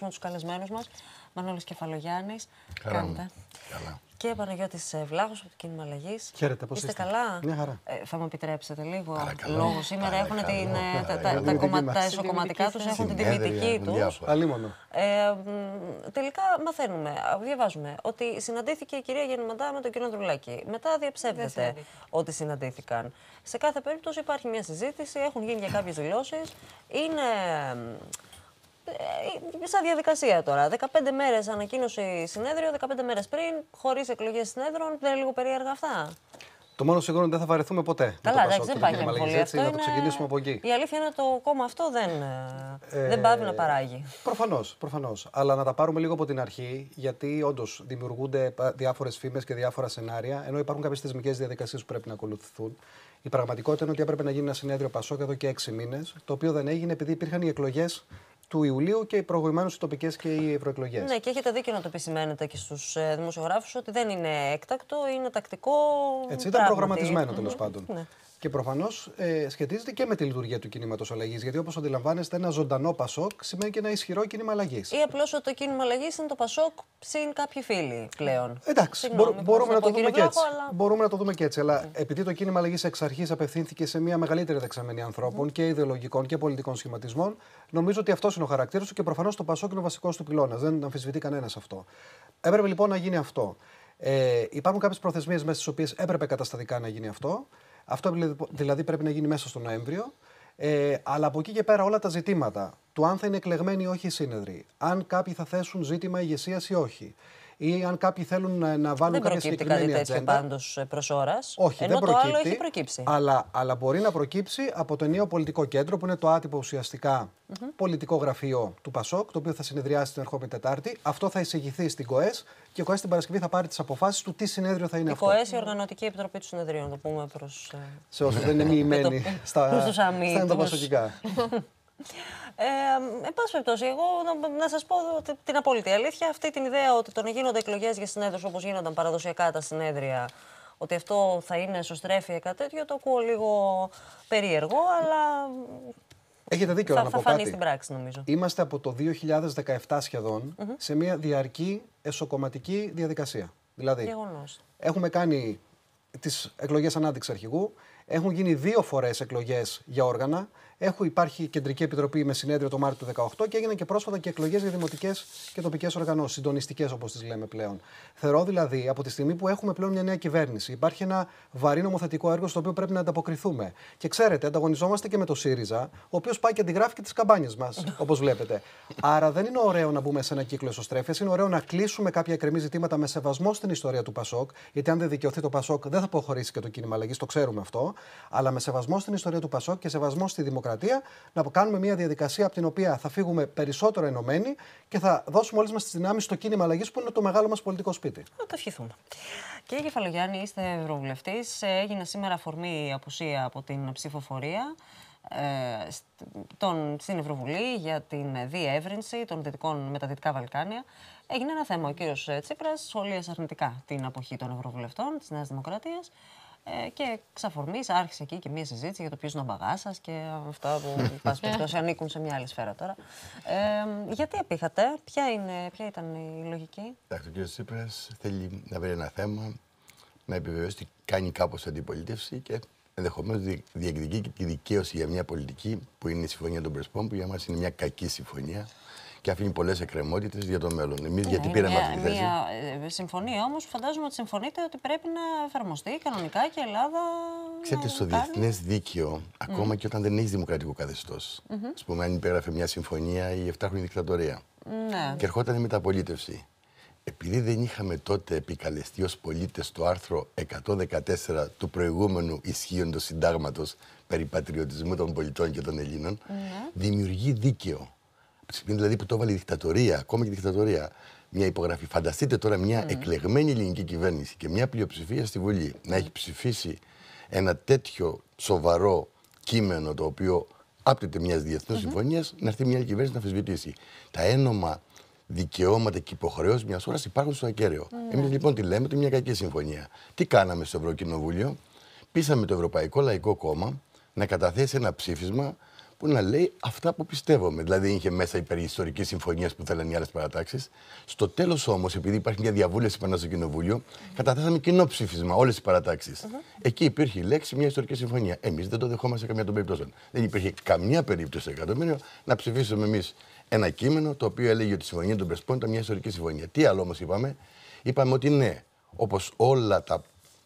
με τους καλεσμένους μας, Μανώλης Κεφαλογιάννης. Χαρά Καλά. Και Παναγιώτης ε, Βλάχος από το Κίνημα αλλαγής. Χαίρετε, πώς είστε. καλά. Μια χαρά. Ε, θα μου επιτρέψετε λίγο λόγω λόγο σήμερα. Έχουν την, τα, τα, τα, ισοκομματικά τους, έχουν την τιμητική τους. Αλίμονο. Ε, τελικά μαθαίνουμε, διαβάζουμε ότι συναντήθηκε η κυρία Γεννηματά με τον κύριο Ανδρουλάκη. Μετά διαψεύδεται ότι συναντήθηκαν. Σε κάθε περίπτωση υπάρχει μια συζήτηση, έχουν γίνει και κάποιες δηλώσεις. Είναι ε, σαν διαδικασία τώρα. 15 μέρε ανακοίνωση συνέδριο, 15 μέρες πριν, χωρίς εκλογές συνέδρων. Δεν είναι λίγο περίεργα αυτά. Το μόνο σίγουρο είναι ότι δεν θα βαρεθούμε ποτέ. Καλά, εντάξει, δεν πάει πολύ. Έτσι, να το ξεκινήσουμε από εκεί. Η αλήθεια είναι ότι το κόμμα αυτό δεν, ε, δεν πάει να ε, παράγει. Προφανώς, προφανώς. Αλλά να τα πάρουμε λίγο από την αρχή, γιατί όντως δημιουργούνται διάφορες φήμες και διάφορα σενάρια, ενώ υπάρχουν κάποιες θεσμικές διαδικασίες που πρέπει να ακολουθηθούν. Η πραγματικότητα είναι ότι έπρεπε να γίνει ένα συνέδριο Πασόκ εδώ και έξι μήνες, το οποίο δεν έγινε επειδή υπήρχαν οι εκλογές του Ιουλίου και προηγουμένως οι τοπικές και οι ευρωεκλογές. Ναι, και έχετε δίκιο να το επισημαίνετε και στους ε, δημοσιογράφους ότι δεν είναι έκτακτο, είναι τακτικό. Έτσι, πράγματι. προγραμματισμένο πάντων. Ναι. Και προφανώς ε, σχετίζεται και με τη λειτουργία του κινήματος αλλαγής. Γιατί όπως αντιλαμβάνεστε, ένα ζωντανό Πασόκ σημαίνει και ένα ισχυρό κίνημα αλλαγής. Ή απλώς ότι το κίνημα αλλαγής είναι το Πασόκ συν κάποιοι φίλοι πλέον. Εντάξει, μπορούμε, να το δούμε και έτσι. Αλλά... Μπορούμε να το δούμε και έτσι. Αλλά okay. Ναι. επειδή το κίνημα αλλαγής εξ αρχής απευθύνθηκε σε μια μεγαλύτερη δεξαμενή ανθρώπων mm. και ιδεολογικών και πολιτικών σχηματισμών, νομίζω ότι αυτός είναι ο χαρακτήρας του και προφανώς το Πασόκ είναι ο βασικός του πυλώνας. Δεν αμφισβητεί κανένας αυτό. Έπρεπε λοιπόν να γίνει αυτό. Ε, υπάρχουν κάποιες προθεσμίες μέσα στις οποίες έπρεπε καταστατικά να γίνει αυτό. Αυτό δηλαδή, δηλαδή πρέπει να γίνει μέσα στο Νοέμβριο. Ε, αλλά από εκεί και πέρα όλα τα ζητήματα του αν θα είναι εκλεγμένοι ή όχι οι σύνεδροι, αν κάποιοι θα θέσουν ζήτημα ηγεσίας ή όχι, ή αν κάποιοι θέλουν να βάλουν δεν κάποια συγκεκριμένη ατζέντα. Δεν προκύπτει κάτι τέτοιο πάντως ε, προς ώρας, Όχι, ενώ δεν Το άλλο έχει προκύψει. Αλλά, αλλά μπορεί να προκύψει από το νέο πολιτικό κέντρο που είναι το άτυπο ουσιαστικά πολιτικό γραφείο του ΠΑΣΟΚ, το οποίο θα συνεδριάσει την ερχόμενη Τετάρτη. Αυτό θα εισηγηθεί στην ΚΟΕΣ και η ΚΟΕΣ την Παρασκευή θα πάρει τις αποφάσεις του τι συνέδριο θα είναι η αυτό. Η ΚΟΕΣ, η Οργανωτική Επιτροπή του Συνεδρίου, να το πούμε προς. Ε, Σε όσους δεν είναι μοιημένοι στα, στα Ε, εν πάση περιπτώσει, εγώ να, να σας πω την απόλυτη αλήθεια. Αυτή την ιδέα ότι το να γίνονται εκλογές για συνέδρου όπως γίνονταν παραδοσιακά τα συνέδρια, ότι αυτό θα είναι σωστρέφεια κάτι τέτοιο, το ακούω λίγο περίεργο, αλλά. Έχετε δίκιο θα, να θα πω φανεί στην πράξη, νομίζω. Είμαστε από το 2017 σχεδόν σε μια διαρκή εσωκομματική διαδικασία. Δηλαδή, έχουμε κάνει τις εκλογές ανάδειξη αρχηγού, έχουν γίνει δύο φορές εκλογές για όργανα. Έχω υπάρχει κεντρική επιτροπή με συνέδριο το Μάρτιο του 2018 και έγιναν και πρόσφατα και εκλογές για δημοτικές και τοπικές οργανώσεις, συντονιστικές όπως τις λέμε πλέον. Θεωρώ δηλαδή από τη στιγμή που έχουμε πλέον μια νέα κυβέρνηση, υπάρχει ένα βαρύ νομοθετικό έργο στο οποίο πρέπει να ανταποκριθούμε. Και ξέρετε, ανταγωνιζόμαστε και με το ΣΥΡΙΖΑ, ο οποίος πάει και αντιγράφει και τις καμπάνιες μας, όπως βλέπετε. Άρα δεν είναι ωραίο να μπούμε σε ένα κύκλο εσωστρέφειας, είναι ωραίο να κλείσουμε κάποια εκκρεμή ζητήματα με σεβασμό στην ιστορία του Πασόκ, γιατί αν δεν δικαιωθεί το Πασόκ δεν θα προχωρήσει και το κίνημα αλλαγής, το ξέρουμε αυτό, αλλά με σεβασμό στην ιστορία του Πασόκ και σεβασμό στη δημοκρατία Δημοκρατία, να κάνουμε μια διαδικασία από την οποία θα φύγουμε περισσότερο ενωμένοι και θα δώσουμε όλες μας τις δυνάμεις στο κίνημα αλλαγής που είναι το μεγάλο μας πολιτικό σπίτι. Να το ευχηθούμε. Κύριε Κεφαλογιάννη, είστε ευρωβουλευτής. Έγινε σήμερα αφορμή η απουσία από την ψηφοφορία ε, στην Ευρωβουλή για την διεύρυνση των δυτικών με τα Δυτικά Βαλκάνια. Έγινε ένα θέμα. Ο κύριος Τσίπρας σχολίασε αρνητικά την αποχή των Ευρωβουλευτών της Νέας Δημοκρατίας. Ε, και ξαφορμή άρχισε εκεί και μία συζήτηση για το ποιος είναι ο μπαγάς σας και αυτά που, πάση περιπτώσει, ανήκουν σε μια άλλη σφαίρα τώρα. Ε, γιατί επίχατε, ποια, ποια ήταν η λογική. Εντάξει, ο κ. Τσίπρας θέλει να βρει ένα θέμα, να επιβεβαιώσει ότι κάνει κάπως αντιπολίτευση και ενδεχομένως διεκδικεί και τη δικαίωση για μια πολιτική που είναι η Συμφωνία των Πρεσπών, που για μας είναι μια κακή συμφωνία και αφήνει πολλές εκκρεμότητες για το μέλλον. Εμείς ναι, γιατί πήραμε αυτή τη θέση. Μια ε, συμφωνία όμως φαντάζομαι ότι συμφωνείτε ότι πρέπει να εφαρμοστεί κανονικά και η Ελλάδα. Ξέρετε, στο διεθνές δίκαιο, ακόμα και όταν δεν έχεις δημοκρατικό καθεστώς. Mm -hmm. πούμε, αν υπέγραφε μια συμφωνία η 7χρονη δικτατορία. Ναι. Και ερχόταν η μεταπολίτευση. Επειδή δεν είχαμε τότε επικαλεστεί ως πολίτες το άρθρο 114 του προηγούμενου ισχύοντος συντάγματος περί πατριωτισμού των πολιτών και των Ελλήνων, ναι. δημιουργεί δίκαιο δηλαδή που το έβαλε η δικτατορία, ακόμα και η δικτατορία, μια υπογραφή. Φανταστείτε τώρα μια εκλεγμένη ελληνική κυβέρνηση και μια πλειοψηφία στη Βουλή να έχει ψηφίσει ένα τέτοιο σοβαρό κείμενο το οποίο άπτεται μιας διεθνούς mm-hmm. συμφωνίας, να έρθει μια άλλη κυβέρνηση να αμφισβητήσει. Τα ένομα δικαιώματα και υποχρεώσεις μιας χώρας υπάρχουν στο ακέραιο. Mm. Τι κάναμε στο Ευρωκοινοβούλιο, πείσαμε το Ευρωπαϊκό Λαϊκό Κόμμα να καταθέσει υπαρχουν στο ακεραιο mm εμει λοιπον τη λεμε οτι μια κακη συμφωνια τι ψήφισμα που να λέει αυτά που πιστεύομαι. Δηλαδή δεν είχε μέσα οι συμφωνία συμφωνίε που θέλανε οι άλλες παρατάξεις. Στο τέλος όμως, επειδή υπάρχει μια διαβούλευση πάνω στο Κοινοβούλιο, mm-hmm. καταθέσαμε κοινό ψήφισμα όλες οι παρατάξεις. Mm-hmm. Εκεί υπήρχε η λέξη μια ιστορική συμφωνία. Εμείς δεν το δεχόμαστε καμία των περιπτώσεων. Δεν υπήρχε καμία περίπτωση σε εκατομμύριο να ψηφίσουμε εμείς ένα κείμενο το οποίο έλεγε ότι η συμφωνία των Πρεσπών ήταν μια ιστορική συμφωνία. Τι άλλο όμως είπαμε. Είπαμε ότι ναι, όπως όλα τα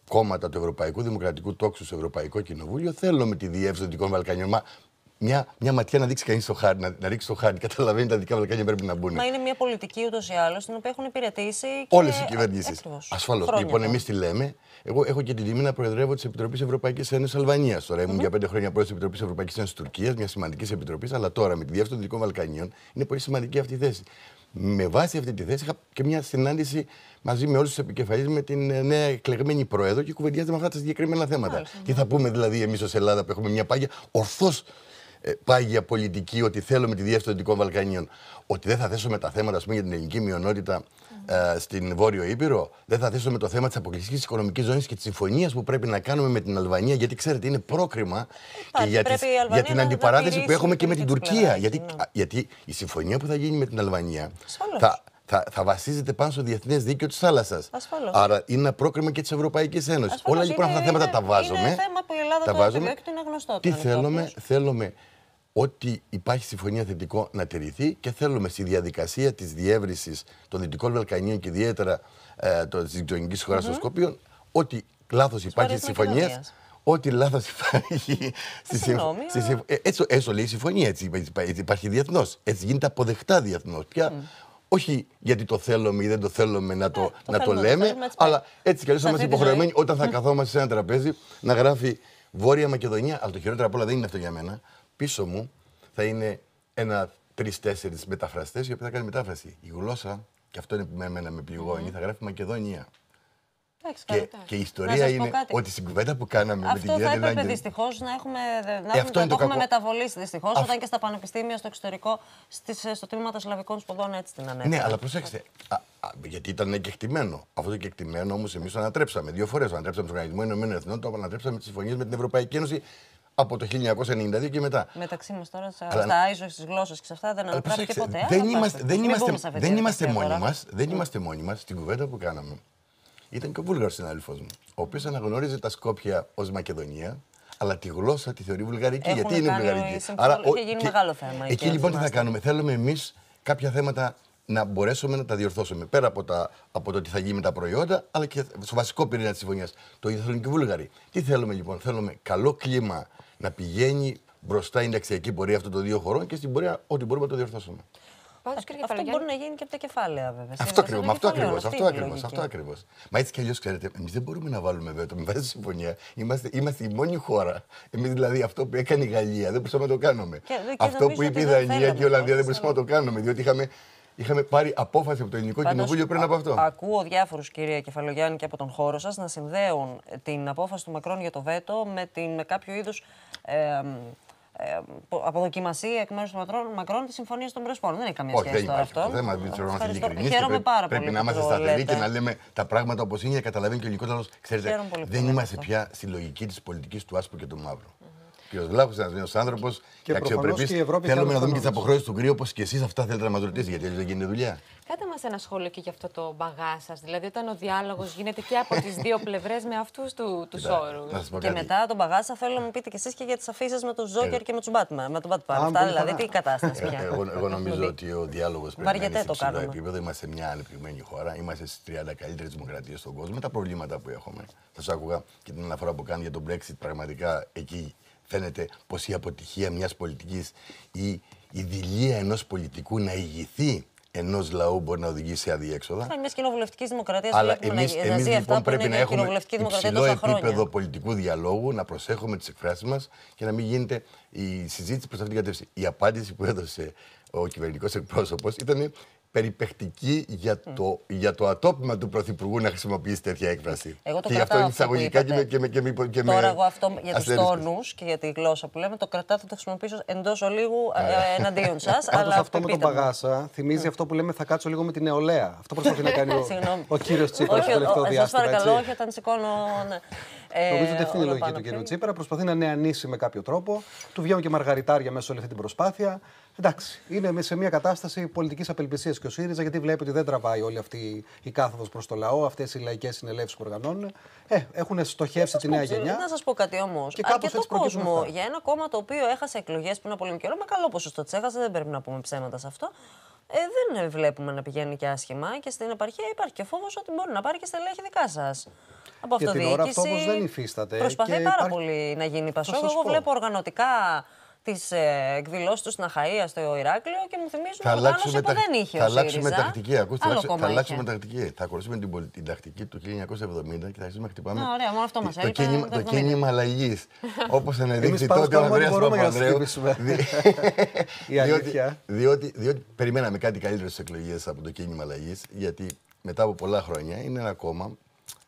κόμματα του Ευρωπαϊκού Δημοκρατικού Τόξου στο Ευρωπαϊκό Κοινοβούλιο, θέλουμε τη διεύθυνση των Βαλκανιών. Μα μια, μια ματιά να δείξει κανείς το χάρτη, να, να ρίξει το χάρτη. Καταλαβαίνει τα δικά βαλκάνια πρέπει να μπουν. Μα είναι μια πολιτική ούτως ή άλλως, την οποία έχουν υπηρετήσει και... όλες οι κυβερνήσεις. Ασφαλώ. Λοιπόν, εμεί τη λέμε. Εγώ έχω και την τιμή να προεδρεύω της Επιτροπής Ευρωπαϊκής Ένωσης Αλβανίας. Τώρα για πέντε χρόνια πρόεδρος της Επιτροπής Ευρωπαϊκής Ένωσης Τουρκίας, μια σημαντικής επιτροπής, αλλά τώρα με τη διεύθυνση των Δυτικών Βαλκανίων είναι πολύ σημαντική αυτή η θέση. Με βάση αυτή τη θέση είχα και μια συνάντηση μαζί με όλους τους επικεφαλείς με την ε, νέα εκλεγμένη πρόεδρο και κουβεντιάζαμε αυτά τα συγκεκριμένα Τι θα πούμε δηλαδή εμείς ως Ελλάδα που έχουμε μια πάγια ορθώς ε, πάγια πολιτική ότι θέλουμε τη διεύθυνση των Δυτικών Βαλκανίων. Ότι δεν θα θέσουμε τα θέματα για την ελληνική μειονότητα ε, στην Βόρειο Ήπειρο, δεν θα θέσουμε το θέμα της αποκλειστικής οικονομική ζώνη και της συμφωνίας που πρέπει να κάνουμε με την Αλβανία, γιατί ξέρετε είναι πρόκριμα και για, την αντιπαράθεση που έχουμε και με την Τουρκία. Γιατί, ναι. γιατί η συμφωνία που θα γίνει με την Αλβανία θα, θα, βασίζεται πάνω στο διεθνές δίκαιο της θάλασσας. Άρα είναι ένα πρόκριμα και της Ευρωπαϊκής Ένωσης. Όλα λοιπόν αυτά τα θέματα είναι, τα βάζουμε. Είναι θέμα που η Ελλάδα τα το είναι γνωστό. Τι θέλουμε, θέλουμε ότι υπάρχει συμφωνία θετικό να τηρηθεί και θέλουμε στη διαδικασία της διεύρυνσης των Δυτικών Βαλκανίων και ιδιαίτερα ε, το, της γειτονικής χώρας των Σκοπίων, ότι λάθος υπάρχει συμφωνία, συμφωνία. ότι λάθος υπάρχει. Στη συμφωνία. Ε, έτσι, λέει η συμφωνία. Έτσι, υπάρχει διεθνώς. Έτσι γίνεται αποδεκτά διεθνώς. Πια όχι γιατί το θέλουμε ή δεν το θέλουμε να το, ναι, να το λέμε, αλλά έτσι κι αλλιώς είμαστε υποχρεωμένοι όταν θα καθόμαστε σε ένα τραπέζι να γράφει Βόρεια Μακεδονία. Αλλά το χειρότερο απ' όλα δεν είναι αυτό για μένα πίσω μου θα είναι ένα τρει-τέσσερι μεταφραστές, οι οποίοι θα κάνουν μετάφραση. Η γλώσσα, και αυτό είναι που με εμένα με πληγώνει, θα γράφει Μακεδονία. Εντάξει, και, και η ιστορία είναι ότι στην κουβέντα που κάναμε αυτό με την κυρία Αυτό θα έπρεπε δυστυχώς να έχουμε, να ε, έχουμε, το, έχουμε μεταβολήσει δυστυχώς. Όταν και στα πανεπιστήμια, στο εξωτερικό, στις, ε, στο τμήμα των Σλαβικών Σπουδών έτσι την ανέφερε. Ναι, αλλά προσέξτε. Α, α, γιατί ήταν κεκτημένο. Αυτό το κεκτημένο όμως εμείς το ανατρέψαμε. Δύο φορές το ανατρέψαμε στον Οργανισμό Ηνωμένων Εθνών, το ανατρέψαμε τι συμφωνίες με την Ευρωπαϊκή Ένωση από το 1992 και μετά. Μεταξύ μας τώρα, στα αλλά... ίσω στι γλώσσε και σε αυτά δεν αναπτύσσεται ποτέ. Δεν είμαστε, δεν είμαστε, δεν είμαστε μόνοι μας. Δεν είμαστε στην κουβέντα που κάναμε. Ήταν και ο Βούλγαρος συνάδελφός μου, ο οποίος αναγνώριζε τα Σκόπια ως Μακεδονία, αλλά τη γλώσσα τη θεωρεί βουλγαρική. γιατί είναι βουλγαρική. αλλά έχει γίνει μεγάλο θέμα. εκεί λοιπόν τι θα κάνουμε. Θέλουμε εμείς κάποια θέματα να μπορέσουμε να τα διορθώσουμε. Πέρα από, τα, από το τι θα γίνει με τα προϊόντα, αλλά και στο βασικό πυρήνα της συμφωνίας. Το ίδιο θέλουν και οι Βούλγαροι. Τι θέλουμε λοιπόν, θέλουμε καλό κλίμα να πηγαίνει μπροστά η ενταξιακή πορεία αυτών των δύο χωρών και στην πορεία ότι μπορούμε να το διορθώσουμε. Πάντως, κύριε Αυτό μπορεί να γίνει και από τα κεφάλαια, βέβαια. Αυτό ακριβώς. Αυτό ακριβώ. Αυτό ακριβώ. Αυτό ακριβώς. Μα έτσι κι αλλιώς, ξέρετε, εμείς δεν μπορούμε να βάλουμε βέβαια με βάση τη συμφωνία. Είμαστε, είμαστε η μόνη χώρα. Εμείς δηλαδή αυτό που έκανε η Γαλλία δεν μπορούσαμε να το κάνουμε. Και, και αυτό που είπε η Δανία και η Ολλανδία δεν μπορούσαμε να το κάνουμε. Διότι είχαμε Είχαμε πάρει απόφαση από το Ελληνικό Πάντως, Κοινοβούλιο πριν από αυτό. Ακούω διάφορους, κυρία Κεφαλογιάννη, και από τον χώρο σας να συνδέουν την απόφαση του Μακρόν για το ΒΕΤΟ με, την, με κάποιο είδους ε, ε αποδοκιμασία εκ μέρους του Μακρόν, της συμφωνίας των Πρεσπών. Δεν έχει καμία σχέση αυτό. Δεν είναι πρέπει Πρέπει να είμαστε σταθεροί και να λέμε τα πράγματα όπως είναι για καταλαβαίνει και ο ελληνικό δεν είμαστε πια στη λογική της πολιτικής του άσπρου και του μαύρου ο είναι ένα άνθρωπος και αξιοπρεπή. Θέλουμε να δούμε και τις αποχρώσεις του κρύου όπως και εσείς αυτά θέλετε να μας ρωτήσετε, γιατί δεν γίνεται δουλειά. Κάτε μας ένα σχόλιο και για αυτό το μπαγά σας. Δηλαδή, όταν ο διάλογος γίνεται και από τις δύο πλευρές με αυτούς του, όρου. Και μετά τον μπαγά σας, θέλω να μου πείτε κι εσείς και για τις αφήσεις με τον Ζόκερ ε, και με τον Μπάτμαν. Με τον Μπάτμαν. Αυτά δηλαδή, τι κατάσταση ε, πια. Εγώ νομίζω δηλαδή, ότι ο διάλογος πρέπει να είναι σε ψηλό επίπεδο. Είμαστε μια ανεπτυγμένη χώρα. Είμαστε στις 30 καλύτερες δημοκρατίες στον κόσμο. Τα προβλήματα που έχουμε. Θα σας άκουγα και την αναφορά που κάνει για τον Brexit. Πραγματικά εκεί φαίνεται πως η αποτυχία μιας πολιτικής ή η δηλία ενός πολιτικού να ηγηθεί ενός λαού μπορεί να οδηγήσει σε αδιέξοδα. Λοιπόν είναι μιας κοινοβουλευτικής δημοκρατίας. Αλλά εμεί λοιπόν πρέπει να έχουμε υψηλό επίπεδο πολιτικού διαλόγου, να προσέχουμε τις εκφράσεις μας και να μην γίνεται η συζήτηση προς αυτήν την κατεύθυνση. Η απάντηση που έδωσε ο κυβερνητικός εκπρόσωπος ήταν περιπεκτική για το, για το ατόπιμα του Πρωθυπουργού να χρησιμοποιήσει τέτοια έκφραση. Εγώ το και αυτό εισαγωγικά και με, και με, και με, και Τώρα, εγώ αυτό για τους τόνους και για τη γλώσσα που λέμε, το κρατάω, θα το χρησιμοποιήσω εντός ολίγου εναντίον σας. Αλλά αυτό με τον Παγάσα θυμίζει αυτό που λέμε θα κάτσω λίγο με την νεολαία. Αυτό προσπαθεί να κάνει ο, ο κύριος Τσίπρα το τελευταίο διάστημα. Σα παρακαλώ, όχι όταν σηκώνω. Ναι. Ε, Νομίζω ότι αυτή είναι η λογική του κύριου Τσίπρα. Προσπαθεί να νεανίσει με κάποιο τρόπο. Του βγαίνουν και μαργαριτάρια μέσα σε όλη αυτή την προσπάθεια. Εντάξει, είναι σε μια κατάσταση πολιτικής απελπισίας και ο ΣΥΡΙΖΑ, γιατί βλέπει ότι δεν τραβάει όλη αυτή η κάθοδος προς το λαό, αυτές οι λαϊκές συνελεύσεις που οργανώνουν. Ε, έχουν στοχεύσει τη νέα γενιά. Να σας πω κάτι όμως. Αρκετό κόσμο για ένα κόμμα το οποίο έχασε εκλογές πριν από λίγο καιρό, με καλό ποσοστό τις έχασε, δεν πρέπει να πούμε ψέματα σε αυτό. Ε, δεν βλέπουμε να πηγαίνει και άσχημα και στην επαρχία υπάρχει και φόβος ότι μπορεί να πάρει και στελέχη δικά σας από Για την ώρα αυτό όμως δεν υφίσταται. Προσπαθεί πάρα πολύ να γίνει Πασόκ. Εγώ βλέπω οργανωτικά τις ε, εκδηλώσεις τους στην Αχαία, στο Ηράκλειο και μου θυμίζουν ότι που δεν είχε. Θα αλλάξουμε τακτική. Ακούστε, θα αλλάξουμε τακτική. Θα ακολουθήσουμε την, την τακτική του 1970 και θα αρχίσουμε να χτυπάμε. ωραία, μόνο αυτό μα Το, κίνημα, το κίνημα αλλαγής. Όπως αναδείξει. τότε ο Ανδρέα Παπανδρέου. διότι, διότι, διότι περιμέναμε κάτι καλύτερο στις εκλογές από το κίνημα αλλαγής, γιατί μετά από πολλά χρόνια είναι ένα κόμμα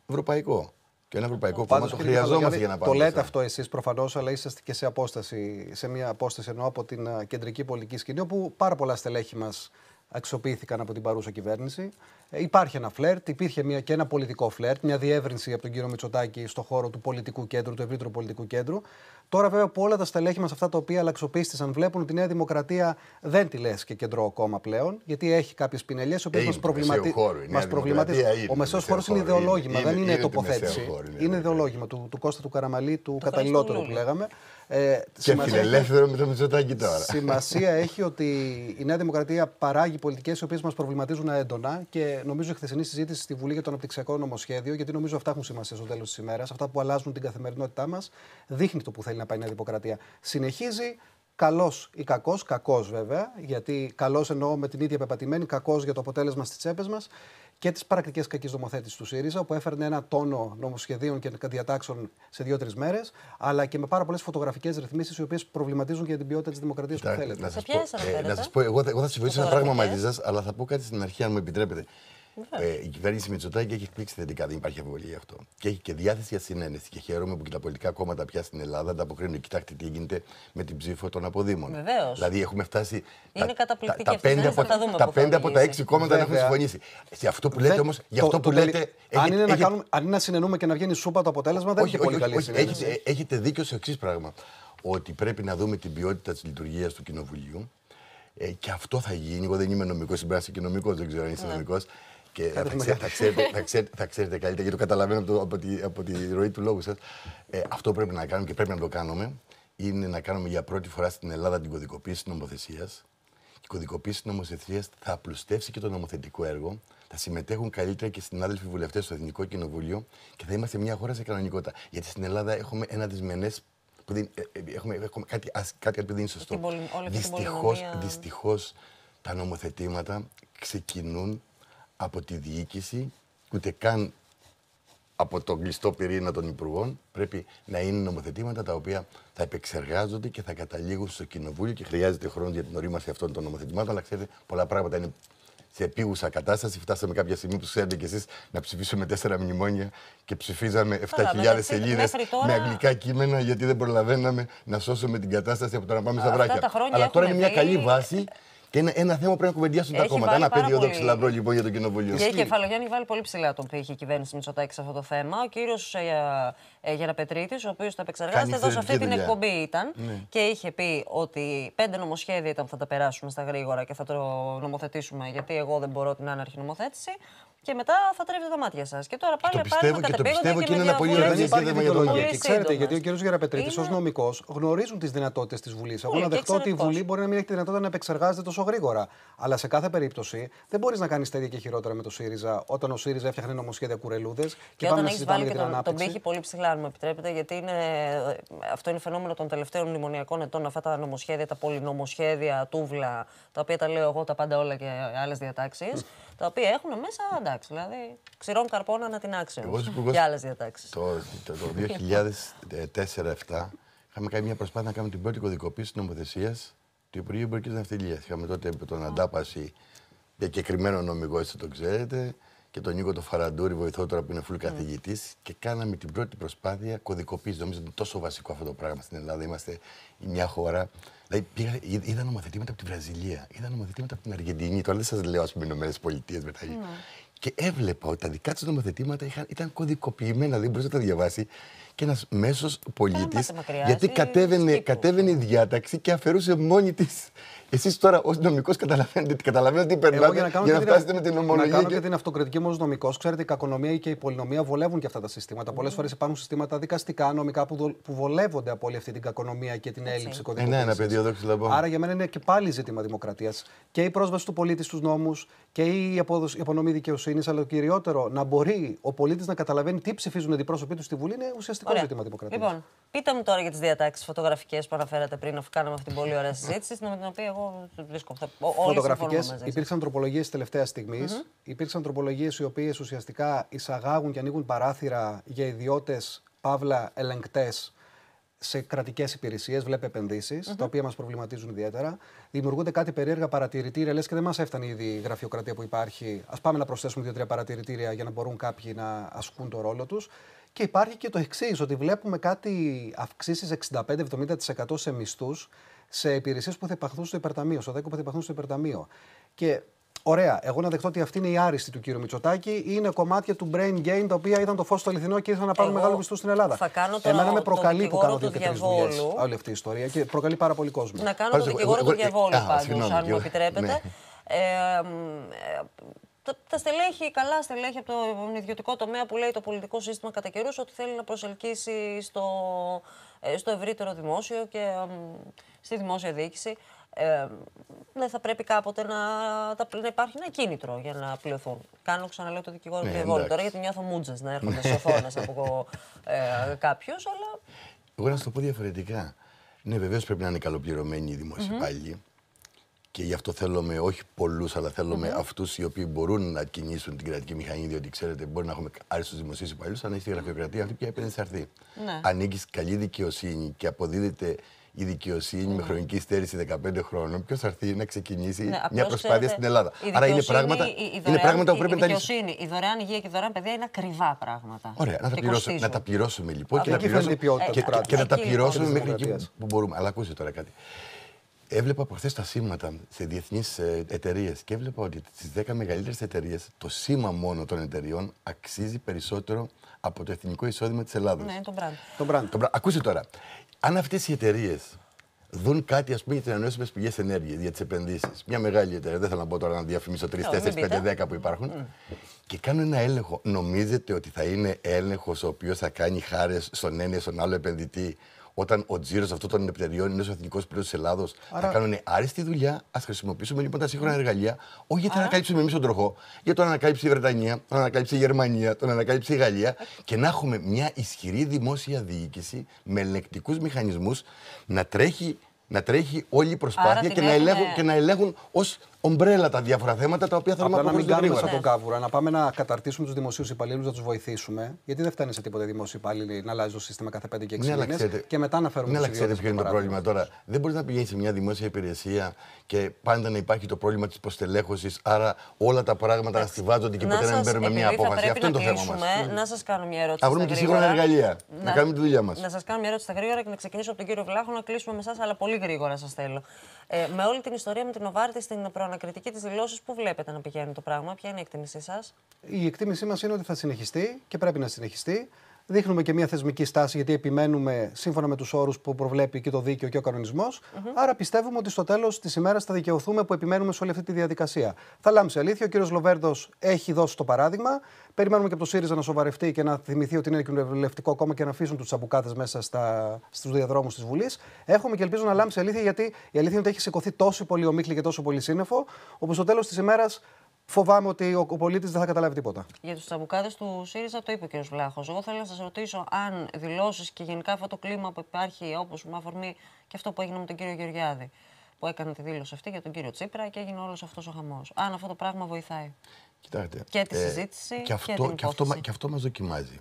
ευρωπαϊκό. Και ένα ευρωπαϊκό κόμμα το χρειαζόμαστε για να πάμε. Το λέτε αυτό εσείς προφανώς, αλλά είσαστε και σε απόσταση, σε μια απόσταση εννοώ από την ε, κεντρική πολιτική σκηνή, όπου πάρα πολλά στελέχη μας αξιοποιήθηκαν από την παρούσα κυβέρνηση. Ε, υπάρχει ένα φλερτ, υπήρχε μια, και ένα πολιτικό φλερτ, μια διεύρυνση από τον κύριο Μητσοτάκη στο χώρο του πολιτικού κέντρου, του ευρύτερου πολιτικού κέντρου. Τώρα, βέβαια, από όλα τα στελέχη μας, αυτά τα οποία αλλαξοπίστησαν, βλέπουν ότι η Νέα Δημοκρατία δεν τη λες και κεντρό κόμμα πλέον, γιατί έχει κάποιες πινελιές οι οποίες μα προβληματίζουν. Ο μεσαίος χώρος είναι ιδεολόγημα, δεν είναι, τοποθέτηση. είναι, ιδεολόγημα του, του Κώστα του Καραμαλή, του καταλληλότερου που λέγαμε. Ε, και φιλελεύθερο με το Μητσοτάκι τώρα. Σημασία έχει ότι η Νέα Δημοκρατία παράγει πολιτικές οι οποίες μας προβληματίζουν έντονα και νομίζω η χθεσινή συζήτηση στη Βουλή για το Αναπτυξιακό Νομοσχέδιο, γιατί νομίζω αυτά έχουν σημασία στο τέλος της ημέρας, αυτά που αλλάζουν την καθημερινότητά μας, δείχνει το που θέλει να η Νέα Δημοκρατία. Συνεχίζει καλός ή κακός, κακός βέβαια, γιατί καλός εννοώ με την ίδια πεπατημένη, κακός για το αποτέλεσμα στις τσέπες μας και τις πρακτικές κακής νομοθέτησης του ΣΥΡΙΖΑ, που έφερνε ένα τόνο νομοσχεδίων και διατάξεων σε δύο-τρει μέρες, αλλά και με πάρα πολλές φωτογραφικές ρυθμίσεις, οι οποίες προβληματίζουν για την ποιότητα της δημοκρατίας που θέλετε. Να σα ε, πω, εγώ, θα συμφωνήσω ένα πράγμα μαζί σας, αλλά θα πω κάτι στην αρχή, αν μου επιτρέπετε. Ναι. Ε, η κυβέρνηση Μητσοτάκη έχει εκπλήξει θετικά, δεν υπάρχει αμφιβολία γι' αυτό. Και έχει και διάθεση για συνένεση. Και χαίρομαι που και τα πολιτικά κόμματα πια στην Ελλάδα ανταποκρίνουν. Κοιτάξτε τι γίνεται με την ψήφο των αποδήμων. Βεβαίως. Δηλαδή έχουμε φτάσει. Είναι τα, τα, πέντε από τα, τα, πέντε από τα έξι κόμματα να έχουν συμφωνήσει. Σε αυτό που λέτε όμω. που λέτε. Αν είναι να κάνουμε. Αν συνενούμε και να βγαίνει σούπα το αποτέλεσμα, δεν είναι πολύ καλή συνένεση. Έχετε δίκιο σε εξής πράγμα. Ότι πρέπει να δούμε την ποιότητα της λειτουργίας του Κοινοβουλίου. Ε, και αυτό θα γίνει. Εγώ δεν είμαι νομικός, συμπράστη και νομικό, δεν ξέρω αν είσαι ναι. νομικός. Και θα, ξέ, θα, ξέρετε, θα, ξέρετε, θα ξέρετε καλύτερα, γιατί το καταλαβαίνω από, το, από, τη, από τη ροή του λόγου σας. Ε, αυτό πρέπει να κάνουμε και πρέπει να το κάνουμε είναι να κάνουμε για πρώτη φορά στην Ελλάδα την κωδικοποίηση της νομοθεσίας. Η κωδικοποίηση της νομοθεσίας θα απλουστεύσει και το νομοθετικό έργο, θα συμμετέχουν καλύτερα και συνάδελφοι βουλευτές στο Εθνικό Κοινοβούλιο και θα είμαστε μια χώρα σε κανονικότητα. Γιατί στην Ελλάδα έχουμε ένα δυσμενές ε, ε, έχουμε, έχουμε κάτι, κάτι που δεν είναι σωστό. Δυστυχώ, τα νομοθετήματα ξεκινούν από τη διοίκηση, ούτε καν από τον κλειστό πυρήνα των υπουργών. Πρέπει να είναι νομοθετήματα τα οποία θα επεξεργάζονται και θα καταλήγουν στο κοινοβούλιο και χρειάζεται χρόνο για την ορίμαση αυτών των νομοθετημάτων. Αλλά ξέρετε, πολλά πράγματα είναι σε επίγουσα κατάσταση. Φτάσαμε κάποια στιγμή που ξέρετε κι εσείς να ψηφίσουμε τέσσερα μνημόνια και ψηφίζαμε 7.000 σελίδε με αγγλικά κείμενα γιατί δεν προλαβαίναμε να σώσουμε την κατάσταση από το να πάμε στα βράχια. Αλλά τώρα είναι μια καλή βάση και ένα, ένα θέμα πρέπει να κουβεντιάσουν τα κόμματα. Ένα πεδίο λαμπρό λοιπόν για το κοινοβούλιο. Και η Κεφαλογιάννη βάλει πολύ ψηλά τον πύχη η κυβέρνηση Μητσοτάκη σε αυτό το θέμα. Ο κύριος ε, ε Πετρίτη, ο οποίος τα επεξεργάζεται εδώ σε αυτή την εκπομπή ήταν ναι. και είχε πει ότι πέντε νομοσχέδια ήταν που θα τα περάσουμε στα γρήγορα και θα το νομοθετήσουμε γιατί εγώ δεν μπορώ την άναρχη νομοθέτηση και μετά θα τρέψετε τα μάτια σας. Και τώρα πάλι απάντησα. Το πιστεύω και το πιστεύω και είναι ένα πολύ ωραίο το Και ξέρετε, γιατί ο κ. Γεραπετρίτης ως νομικός γνωρίζουν τις δυνατότητες της Βουλής. Εγώ να ναι, δεχτώ ότι η Βουλή μπορεί να μην έχει τη δυνατότητα να επεξεργάζεται τόσο γρήγορα. Αλλά σε κάθε περίπτωση δεν μπορείς να κάνεις τέτοια και χειρότερα με το ΣΥΡΙΖΑ όταν ο ΣΥΡΙΖΑ έφτιαχνε νομοσχέδια κουρελούδες. Και, και όταν έχει βάλει και τον, τον πύχη πολύ ψηλά, αν μου επιτρέπετε, γιατί είναι, ε, αυτό είναι φαινόμενο των τελευταίων μνημονιακών ετών. Αυτά τα νομοσχέδια, τα πολυνομοσχέδια, τούβλα, τα οποία τα λέω εγώ τα πάντα όλα και άλλες διατάξεις τα οποία έχουν μέσα, εντάξει, δηλαδή ξηρών καρπών ανατινάξεων την και άλλες διατάξεις. Το, το, το 2004-2007 είχαμε κάνει μια προσπάθεια να κάνουμε την πρώτη κωδικοποίηση νομοθεσίας του Υπουργείου Εμπορικής Ναυτιλίας. Είχαμε τότε τον αντάπαση διακεκριμένο νομικό, έτσι το ξέρετε και τον Νίκο το Φαραντούρη, βοηθό τώρα που είναι φουλ ναι. καθηγητής, mm. και κάναμε την πρώτη προσπάθεια κωδικοποίηση. Νομίζω ότι είναι τόσο βασικό αυτό το πράγμα στην Ελλάδα. Είμαστε μια χώρα. Δηλαδή, πήγα, είδα νομοθετήματα από τη Βραζιλία, είδα νομοθετήματα από την Αργεντινή. Τώρα δεν σας λέω, ας πούμε, Ηνωμένες Πολιτείες μετά. Mm. Ναι. Και έβλεπα ότι τα δικά τους νομοθετήματα είχαν, ήταν κωδικοποιημένα, δεν μπορούσα να τα διαβάσει και ένας μέσος πολίτης. Γιατί κατέβαινε, κατέβαινε η διάταξη και αφαιρούσε μόνη της Εσείς τώρα ως νομικός καταλαβαίνετε τι καταλαβαίνετε τι περνάτε για να, κάνω για να φτάσετε με την ομολογία. Να κάνω και, την αυτοκριτική μου ω νομικός. Ξέρετε, η κακονομία και η πολυνομία βολεύουν και αυτά τα συστήματα. Mm. Πολλές φορές υπάρχουν συστήματα δικαστικά, νομικά που, δο, που βολεύονται από όλη αυτή την κακονομία και την έλλειψη Ε, Ναι, ένα Άρα για μένα είναι και πάλι ζήτημα δημοκρατίας. Και η πρόσβαση του πολίτη στους νόμους και η απονομή δικαιοσύνης, αλλά το κυριότερο να μπορεί ο πολίτης να καταλαβαίνει τι ψηφίζουν οι αντιπρόσωποι του στη Βουλή είναι ουσιαστικά βασικό Ωραία. ζήτημα δημοκρατίας. Λοιπόν, πείτε μου τώρα για τις διατάξεις φωτογραφικές που αναφέρατε πριν, αφού κάναμε αυτή την πολύ ωραία συζήτηση, με την οποία εγώ βρίσκω. Φωτογραφικέ υπήρξαν τροπολογίες τελευταίας στιγμής. Mm-hmm. Υπήρξαν τροπολογίες οι οποίες ουσιαστικά εισαγάγουν και ανοίγουν παράθυρα για ιδιώτες παύλα ελεγκτές σε κρατικές υπηρεσίες, βλέπει mm-hmm. τα οποία μας προβληματίζουν ιδιαίτερα. Δημιουργούνται κάτι περίεργα παρατηρητήρια, λες και δεν μας έφτανε ήδη η γραφειοκρατία που υπάρχει. Ας πάμε να προσθέσουμε δύο-τρία παρατηρητήρια για να μπορούν κάποιοι να ασκούν το ρόλο τους. Και υπάρχει και το εξής, ότι βλέπουμε κάτι αυξήσεις 65-70% σε μισθούς σε υπηρεσίες που θα υπαχθούν στο υπερταμείο, στο δέκο που θα υπαχθούν στο υπερταμείο. Και Ωραία, εγώ να δεχτώ ότι αυτή είναι η άριστη του κύριου Μητσοτάκη. Είναι κομμάτια του brain gain τα οποία ήταν το φως στο αληθινό και ήρθαν να πάρουν μεγάλο μισθό στην Ελλάδα. Θα κάνω το, Εμένα με προκαλεί το που κάνω δύο και όλη αυτή η ιστορία και προκαλεί πάρα πολύ κόσμο. Να κάνω το δικηγόρο του διαβόλου, πάντω, αν μου επιτρέπετε. Ναι. Ε, ε, τα, στελέχη, καλά στελέχη από τον ιδιωτικό τομέα που λέει το πολιτικό σύστημα κατά καιρούς ότι θέλει να προσελκύσει στο, ε, στο ευρύτερο δημόσιο και στη δημόσια διοίκηση. Ε, δεν θα πρέπει κάποτε να, να υπάρχει ένα κίνητρο για να πληρωθούν. Κάνω ξαναλέω το δικηγόρο του ναι, εγώ τώρα, γιατί νιώθω μούτζε να έρχονται σε οθόνες από ε, κάποιους, αλλά. Εγώ να σου το πω διαφορετικά. Ναι, βεβαίως πρέπει να είναι καλοπληρωμένοι οι δημόσιοι και γι' αυτό θέλουμε όχι πολλούς, αλλά θέλουμε mm-hmm. αυτούς οι οποίοι μπορούν να κινήσουν την κρατική μηχανή. Διότι ξέρετε, μπορεί να έχουμε άριστου δημοσίους υπαλλήλους, αλλά τη γραφειοκρατία αυτή πια έπαιρνες σε αρθεί. Ναι. Ανήκεις καλή δικαιοσύνη και αποδίδεται η δικαιοσύνη mm. με ναι. χρονική στέρηση 15 χρόνων, ποιος θα έρθει να ξεκινήσει ναι, μια προσπάθεια στην Ελλάδα. Άρα είναι πράγματα, η, η δωρεάν, είναι πράγματα που η, πρέπει να τα λύσουμε. Η δωρεάν υγεία και η δωρεάν παιδεία είναι ακριβά πράγματα. Ωραία, να τα, πληρώσουμε, να τα πληρώσουμε λοιπόν και, να, πληρώσουμε, και, και, και να τα πληρώσουμε μέχρι εκεί που μπορούμε. Αλλά ακούστε τώρα κάτι. Έβλεπα από χθε τα σήματα σε διεθνείς ε, εταιρείες και έβλεπα ότι στι 10 μεγαλύτερες εταιρείες το σήμα μόνο των εταιρεών αξίζει περισσότερο από το εθνικό εισόδημα της Ελλάδα. Ναι, τον brand. Τον brand. brand. Ακούστε τώρα. Αν αυτές οι εταιρείες δουν κάτι ας πούμε, για τις ανανεώσιμες πηγές ενέργειας, για τις επενδύσεις. Μια μεγάλη εταιρεία, δεν θέλω να πω τώρα να διαφημίσω 3, 4, 5, 10 που υπάρχουν. Και κάνω ένα έλεγχο. Νομίζετε ότι θα είναι έλεγχος ο οποίος θα κάνει χάρες στον ένα ή στον άλλο επενδυτή όταν ο τζίρος αυτό των εταιριών είναι ο εθνικός πλήρω της Ελλάδος, Άρα... θα κάνουν άριστη δουλειά. Ας χρησιμοποιήσουμε λοιπόν τα σύγχρονα εργαλεία, όχι για να ανακαλύψουμε εμείς τον τροχό, για τον ανακάλυψε η Βρετανία, τον ανακάλυψε η Γερμανία, τον ανακάλυψε η Γαλλία και να έχουμε μια ισχυρή δημόσια διοίκηση με ελεκτικού μηχανισμούς να τρέχει να τρέχει όλη η προσπάθεια και, να ελέγχουν, και να ελέγχουν ως ομπρέλα τα διάφορα θέματα τα οποία θέλουμε να μην κάνουμε σαν τον ναι. κάβουρα. Να πάμε να καταρτήσουμε τους δημοσίους υπαλλήλους, να τους βοηθήσουμε. Γιατί δεν φτάνει σε τίποτα δημοσίου υπαλλήλου να αλλάζει το σύστημα κάθε 5 και 6 ναι, Και μετά να φέρουμε ναι, αλλά ξέρετε ποιο είναι το πρόβλημα τώρα. Δεν μπορεί να πηγαίνει σε μια δημόσια υπηρεσία και πάντα να υπάρχει το πρόβλημα της υποστελέχωσης. Άρα όλα τα πράγματα να στηβάζονται και ποτέ να μην παίρνουμε μια απόφαση. Αυτό είναι το θέμα μας. Να σας κάνω μια ερώτηση. Να βρούμε και σύγχρονα εργαλεία. Να κάνουμε τη δουλειά μας. Να σας κάνω μια ερώτηση στα γρήγορα και να ξεκινήσω από τον κύριο Βλάχο να κλείσουμε με εσάς, αλλά πολύ γρήγορα σας θέλω. Ε, με όλη την ιστορία με την Οβάρτη στην ανακριτική της δηλώσης, πού βλέπετε να πηγαίνει το πράγμα, ποια είναι η εκτίμησή σας. Η εκτίμησή μας είναι ότι θα συνεχιστεί και πρέπει να συνεχιστεί. Δείχνουμε και μια θεσμική στάση, γιατί επιμένουμε σύμφωνα με τους όρους που προβλέπει και το δίκαιο και ο κανονισμός. Άρα πιστεύουμε ότι στο τέλος της ημέρας θα δικαιωθούμε που επιμένουμε σε όλη αυτή τη διαδικασία. Θα λάμψει αλήθεια. Ο κύριος Λοβέρντο έχει δώσει το παράδειγμα. Περιμένουμε και από το ΣΥΡΙΖΑ να σοβαρευτεί και να θυμηθεί ότι είναι κοινοβουλευτικό κόμμα και να αφήσουν τους τσαμπουκάτε μέσα στους διαδρόμους της Βουλής. Έχουμε και ελπίζω να λάμψει αλήθεια, γιατί η αλήθεια είναι ότι έχει σηκωθεί τόσο πολύ ομίχλη και τόσο πολύ σύννεφο, όπου στο τέλος της ημέρας φοβάμαι ότι ο, ο πολίτης δεν θα καταλάβει τίποτα. Για τους τσαμπουκάδες του ΣΥΡΙΖΑ το είπε ο κ. Βλάχος. Εγώ θέλω να σας ρωτήσω αν δηλώσεις και γενικά αυτό το κλίμα που υπάρχει, όπως με αφορμή και αυτό που έγινε με τον κύριο Γεωργιάδη, που έκανε τη δήλωση αυτή για τον κύριο Τσίπρα και έγινε όλος αυτός ο χαμός. Αν αυτό το πράγμα βοηθάει. Κοιτάξτε. Και τη ε, συζήτηση και, αυτό, και, την και, αυτό, και αυτό μας δοκιμάζει.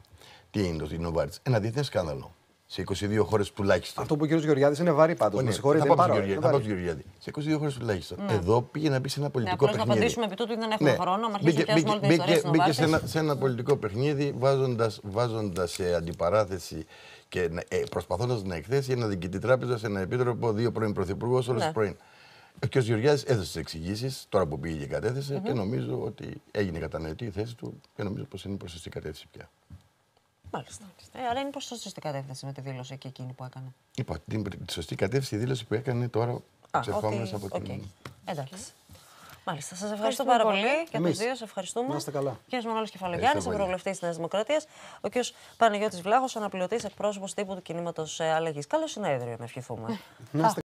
Τι είναι το Νοβάρτη. Ένα διεθνές σκάνδαλο σε 22 χώρες τουλάχιστον. Αυτό που ο κ. Ναι, Γεωργιάδης είναι βαρύ πάντως. Ναι, συγχωρείτε, θα πάω κ. Γεωργιάδη. Σε 22 χώρες τουλάχιστον. Mm. Εδώ πήγε να μπει σε ένα ναι, πολιτικό ναι, παιχνίδι. Να απαντήσουμε επί τούτου, δεν έχουμε ναι. χρόνο. Μπήκε, μπήκε, μπήκε, μπήκε σε, ένα, σε ένα πολιτικό παιχνίδι βάζοντας σε αντιπαράθεση και ε, προσπαθώντας να εκθέσει ένα διοικητή τράπεζας, ένα επίτροπο, δύο πρώην πρωθυπουργούς, όλο ναι. πρώην. Ο κ. Γεωργιάδης έδωσε τις εξηγήσεις τώρα που πήγε και κατεθεσε και νομίζω ότι έγινε κατανοητή η θέση του και νομίζω πως είναι προς την κατεύθυνση πια. Μάλιστα. Ε, άρα είναι προς τη σωστή κατεύθυνση με τη δήλωση και εκείνη που έκανε. Είπα την, σωστή κατεύθυνση η δήλωση που έκανε τώρα ξεφόμενο από την. Okay. Εντάξει. Μάλιστα. Σας ευχαριστώ πάρα πολύ. Και τους δύο σα ευχαριστούμε. Να είστε καλά. Κ. Μανώλη Κεφαλογιάννη, ευρωβουλευτής της Νέας Δημοκρατίας. Ο κ. Παναγιώτης Βλάχος, αναπληρωτής εκπρόσωπος τύπου του κινήματος ε, Αλλαγής. Καλό συνέδριο, να ευχηθούμε.